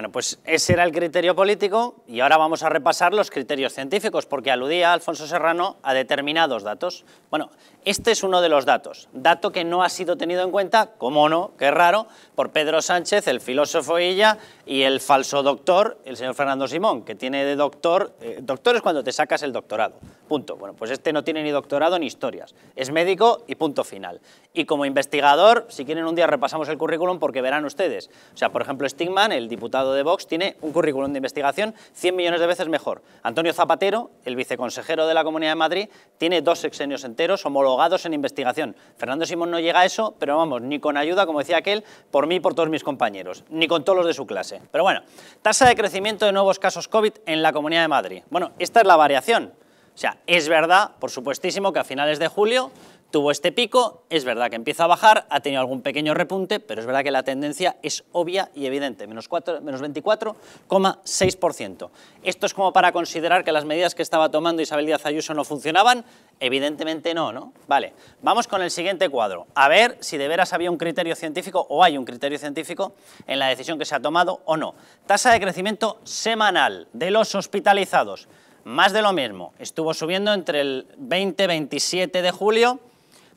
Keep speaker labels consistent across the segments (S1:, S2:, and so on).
S1: Bueno, pues ese era el criterio político y ahora vamos a repasar los criterios científicos, porque aludía Alfonso Serrano a determinados datos. Bueno, este es uno de los datos, dato que no ha sido tenido en cuenta, como no, qué raro, por Pedro Sánchez, el filósofo Illa, y el falso doctor, el señor Fernando Simón, que tiene de doctor, eh, doctor es cuando te sacas el doctorado, bueno, pues este no tiene ni doctorado ni historias, es médico y punto final. Y como investigador, si quieren un día repasamos el currículum porque verán ustedes. O sea, por ejemplo, Stigman, el diputado de Vox, tiene un currículum de investigación 100 millones de veces mejor. Antonio Zapatero, el viceconsejero de la Comunidad de Madrid, tiene dos sexenios enteros homologados en investigación. Fernando Simón no llega a eso, pero vamos, ni con ayuda, como decía aquel, por mí y por todos mis compañeros, ni con todos los de su clase. Pero bueno, tasa de crecimiento de nuevos casos COVID en la Comunidad de Madrid. Bueno, esta es la variación. O sea, es verdad, por supuestísimo, que a finales de julio tuvo este pico, es verdad que empieza a bajar, ha tenido algún pequeño repunte, pero es verdad que la tendencia es obvia y evidente, menos, 24,6%. ¿Esto es como para considerar que las medidas que estaba tomando Isabel Díaz Ayuso no funcionaban? Evidentemente no, ¿no? Vale, vamos con el siguiente cuadro, a ver si de veras había un criterio científico o hay un criterio científico en la decisión que se ha tomado o no. Tasa de crecimiento semanal de los hospitalizados, más de lo mismo. Estuvo subiendo entre el 20-27 de julio,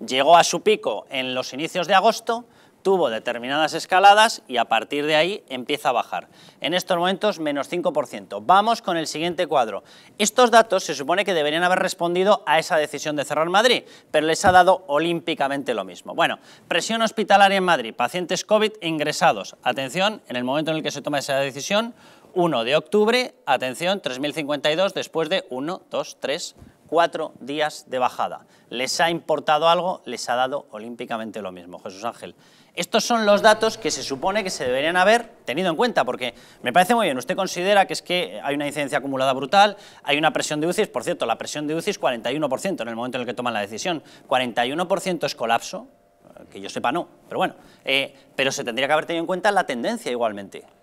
S1: llegó a su pico en los inicios de agosto, tuvo determinadas escaladas y a partir de ahí empieza a bajar. En estos momentos, menos 5%. Vamos con el siguiente cuadro. Estos datos se supone que deberían haber respondido a esa decisión de cerrar Madrid, pero les ha dado olímpicamente lo mismo. Bueno, presión hospitalaria en Madrid, pacientes COVID ingresados. Atención, en el momento en el que se toma esa decisión, 1 de octubre, atención, 3.052 después de 1, 2, 3, 4 días de bajada. ¿Les ha importado algo? Les ha dado olímpicamente lo mismo, Jesús Ángel. Estos son los datos que se supone que se deberían haber tenido en cuenta, porque me parece muy bien, usted considera que es que hay una incidencia acumulada brutal, hay una presión de UCIs, por cierto, la presión de UCIs 41% en el momento en el que toman la decisión, 41% es colapso, que yo sepa no, pero bueno, eh, pero se tendría que haber tenido en cuenta la tendencia igualmente,